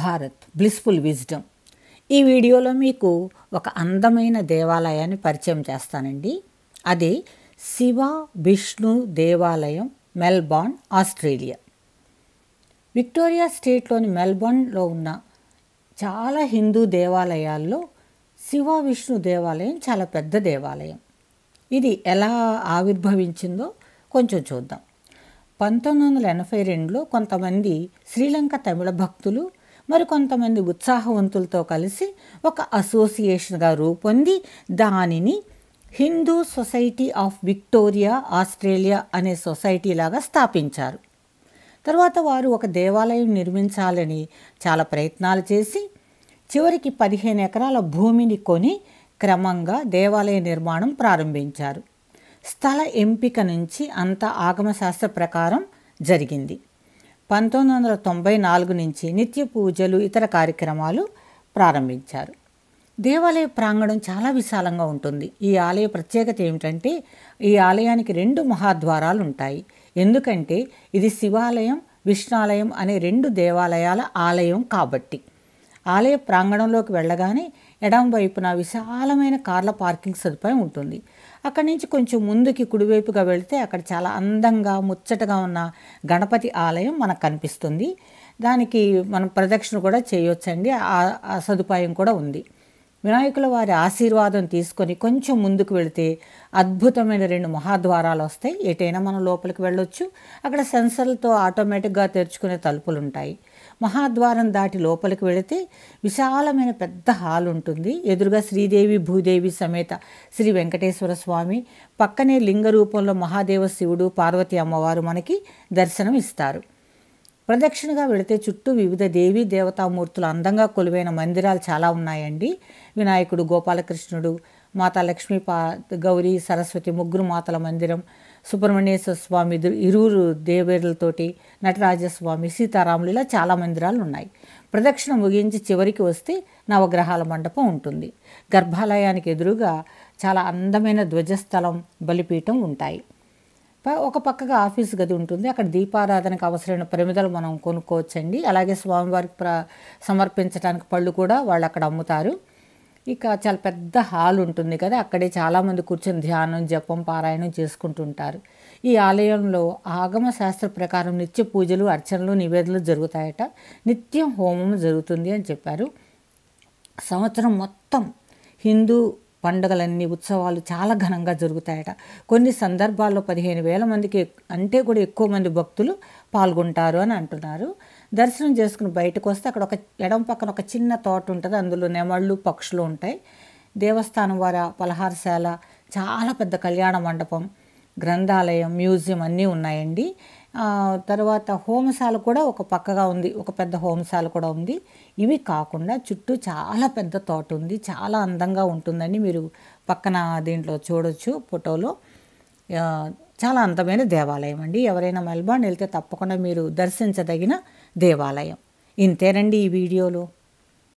Bharat blissful wisdom ఈ వీడియోలో మీకు ఒక అందమైన దేవాలయాన్ని పరిచయం చేస్తానండి అది శివ విష్ణు దేవాలయం మెల్బోర్న్ ఆస్ట్రేలియా విక్టోరియా స్టేట్లోని మెల్బోర్న్లో ఉన్న చాలా హిందూ దేవాలయాల్లో శివ విష్ణు దేవాలయం చాలా పెద్ద దేవాలయం ఇది ఎలా ఆవిర్భవించిందో కొంచెం చూద్దాం పంతొమ్మిది వందల ఎనభై రెండులో కొంతమంది శ్రీలంక తమిళ భక్తులు మరికొంతమంది ఉత్సాహవంతులతో కలిసి ఒక అసోసియేషన్గా రూపొంది దానిని Hindu society of Victoria Australia అనే సొసైటీ లాగా స్థాపించారు తర్వాత వారు ఒక దేవాలయం నిర్మించాలని చాలా ప్రయత్నాలు చేసి చివరికి పదిహేను ఎకరాల భూమిని కొని క్రమంగా దేవాలయ నిర్మాణం ప్రారంభించారు స్థల ఎంపిక నుంచి అంత ఆగమశాస్త్ర ప్రకారం జరిగింది పంతొమ్మిది వందల తొంభై నాలుగు నుంచి నిత్య పూజలు ఇతర కార్యక్రమాలు ప్రారంభించారు దేవాలయ ప్రాంగణం చాలా విశాలంగా ఉంటుంది ఈ ఆలయ ప్రత్యేకత ఏమిటంటే ఈ ఆలయానికి రెండు మహాద్వారాలు ఉంటాయి ఎందుకంటే ఇది శివాలయం విష్ణాలయం అనే రెండు దేవాలయాల ఆలయం కాబట్టి ఆలయ ప్రాంగణంలోకి వెళ్ళగానే ఎడమ వైపున విశాలమైన కార్ల పార్కింగ్ సదుపాయం ఉంటుంది అక్కడి నుంచి కొంచెం ముందుకి కుడివైపుగా వెళితే అక్కడ చాలా అందంగా ముచ్చటగా ఉన్న గణపతి ఆలయం మనకు కనిపిస్తుంది దానికి మనం ప్రదక్షిణ కూడా చేయొచ్చండి ఆ సదుపాయం కూడా ఉంది వినాయకుల వారి ఆశీర్వాదం తీసుకొని కొంచెం ముందుకు వెళితే అద్భుతమైన రెండు మహాద్వారాలు వస్తాయి ఎటైనా మనం లోపలికి వెళ్ళొచ్చు అక్కడ సెన్సర్లతో ఆటోమేటిక్గా తెరుచుకునే తలుపులు ఉంటాయి మహాద్వారం దాటి లోపలికి వెళితే విశాలమైన పెద్ద హాల్ ఉంటుంది ఎదురుగా శ్రీదేవి భూదేవి సమేత శ్రీ వెంకటేశ్వర స్వామి పక్కనే లింగ రూపంలో మహాదేవ శివుడు పార్వతి అమ్మవారు మనకి దర్శనం ఇస్తారు ప్రదక్షిణగా వెళితే చుట్టూ వివిధ దేవీ దేవతామూర్తులు అందంగా కొలువైన మందిరాలు చాలా ఉన్నాయండి వినాయకుడు గోపాలకృష్ణుడు మాతా లక్ష్మీపా గౌరీ సరస్వతి ముగ్గురు మాతల మందిరం సుబ్రహ్మణ్యేశ్వర స్వామి ఇరువురు దేవేరులతోటి నటరాజస్వామి సీతారాములు ఇలా చాలా మందిరాలు ఉన్నాయి ప్రదక్షిణ ముగించి చివరికి వస్తే నవగ్రహాల మండపం ఉంటుంది గర్భాలయానికి ఎదురుగా చాలా అందమైన ధ్వజస్థలం బలిపీఠం ఉంటాయి ఒక పక్కగా ఆఫీస్ గది ఉంటుంది అక్కడ దీపారాధనకు అవసరమైన పరిమితులు మనం కొనుక్కోవచ్చండి అలాగే స్వామివారికి ప్ర సమర్పించడానికి పళ్ళు కూడా వాళ్ళు అక్కడ అమ్ముతారు ఇక చాలా పెద్ద హాల్ ఉంటుంది కదా అక్కడే చాలామంది కూర్చొని ధ్యానం జపం పారాయణం చేసుకుంటుంటారు ఈ ఆలయంలో ఆగమ శాస్త్ర ప్రకారం నిత్య పూజలు అర్చనలు నివేదనలు జరుగుతాయట నిత్యం హోమం జరుగుతుంది అని చెప్పారు సంవత్సరం మొత్తం హిందూ పండుగలన్నీ ఉత్సవాలు చాలా ఘనంగా జరుగుతాయట కొన్ని సందర్భాల్లో పదిహేను వేల మందికి అంటే కూడా ఎక్కువ మంది భక్తులు పాల్గొంటారు అని అంటున్నారు దర్శనం చేసుకుని బయటకు వస్తే అక్కడ ఒక ఎడం పక్కన ఒక చిన్న తోట ఉంటుంది అందులో నెమళ్ళు పక్షులు ఉంటాయి దేవస్థానం వారి పలహారశాల చాలా పెద్ద కళ్యాణ మండపం గ్రంథాలయం మ్యూజియం అన్నీ ఉన్నాయండి తర్వాత హోమశాల కూడా ఒక పక్కగా ఉంది ఒక పెద్ద హోమశాల కూడా ఉంది ఇవి కాకుండా చుట్టూ చాలా పెద్ద తోట ఉంది చాలా అందంగా ఉంటుందని మీరు పక్కన దీంట్లో చూడొచ్చు ఫోటోలో చాలా అందమైన దేవాలయం అండి ఎవరైనా మెల్బోర్న్ వెళ్తే తప్పకుండా మీరు దర్శించదగిన దేవాలయం ఇంతేనండి ఈ వీడియోలో